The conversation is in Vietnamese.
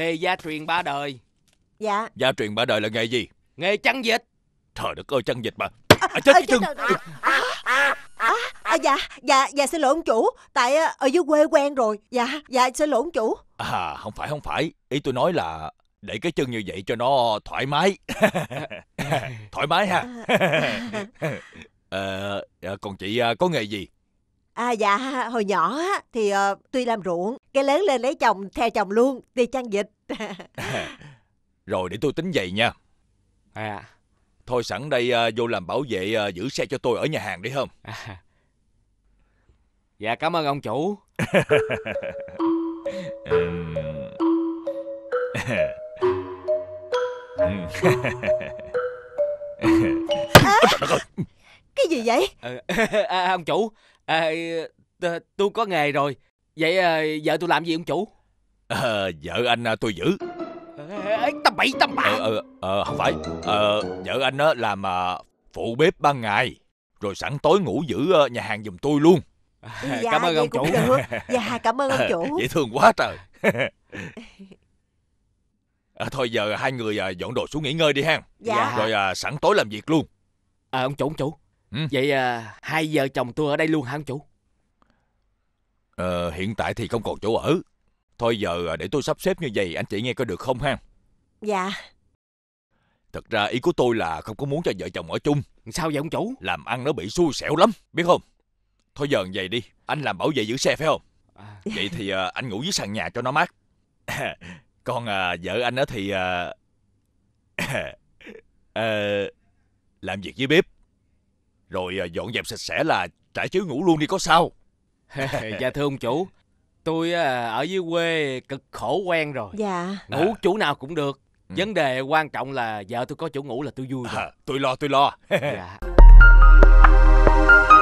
Nghề gia truyền ba đời Dạ Gia truyền ba đời là nghề gì Nghề chăn dịch Trời đất ơi chăn dịch mà à, à, chết à, chứ à à, à, à, dạ dạ dạ xin lỗi ông chủ tại ờ, ở dưới quê quen rồi dạ dạ xin lỗi ông chủ à không phải không phải ý tôi nói là để cái chân như vậy cho nó thoải mái thoải mái ha à, ờ, ờ, còn chị có nghề gì À dạ, hồi nhỏ thì uh, tuy làm ruộng, cái lớn lên lấy chồng, theo chồng luôn, đi chăn dịch. Rồi để tôi tính vậy nha. À, thôi sẵn đây uh, vô làm bảo vệ uh, giữ xe cho tôi ở nhà hàng đi không? À. Dạ cảm ơn ông chủ. à, cái gì vậy? À, à, ông chủ, à, tôi có nghề rồi vậy à, vợ tôi làm gì ông chủ à, vợ anh à, tôi giữ à, tầm bậy tầm bạ ờ, ờ, ờ không phải ờ, vợ anh á làm à, phụ bếp ban ngày rồi sẵn tối ngủ giữ à, nhà hàng giùm tôi luôn dạ, cảm ơn ông chủ dạ cảm ơn ông chủ dễ thương quá trời à, thôi giờ hai người à, dọn đồ xuống nghỉ ngơi đi ha dạ. rồi à, sẵn tối làm việc luôn à, ông chủ ông chủ Ừ. Vậy à, hai vợ chồng tôi ở đây luôn hả ông chủ? Ờ, hiện tại thì không còn chỗ ở. Thôi giờ à, để tôi sắp xếp như vậy anh chị nghe có được không ha? Dạ. Thật ra ý của tôi là không có muốn cho vợ chồng ở chung. Sao vậy ông chủ? Làm ăn nó bị xui xẻo lắm, biết không? Thôi giờ vậy đi, anh làm bảo vệ giữ xe phải không? À. Vậy thì à, anh ngủ dưới sàn nhà cho nó mát. Còn à, vợ anh đó thì... À, à, làm việc dưới bếp. Rồi à, dọn dẹp sạch sẽ là trải chiếu ngủ luôn đi có sao Dạ thưa ông chủ Tôi à, ở dưới quê cực khổ quen rồi Dạ Ngủ à. chủ nào cũng được ừ. Vấn đề quan trọng là vợ tôi có chỗ ngủ là tôi vui rồi à, Tôi lo tôi lo Dạ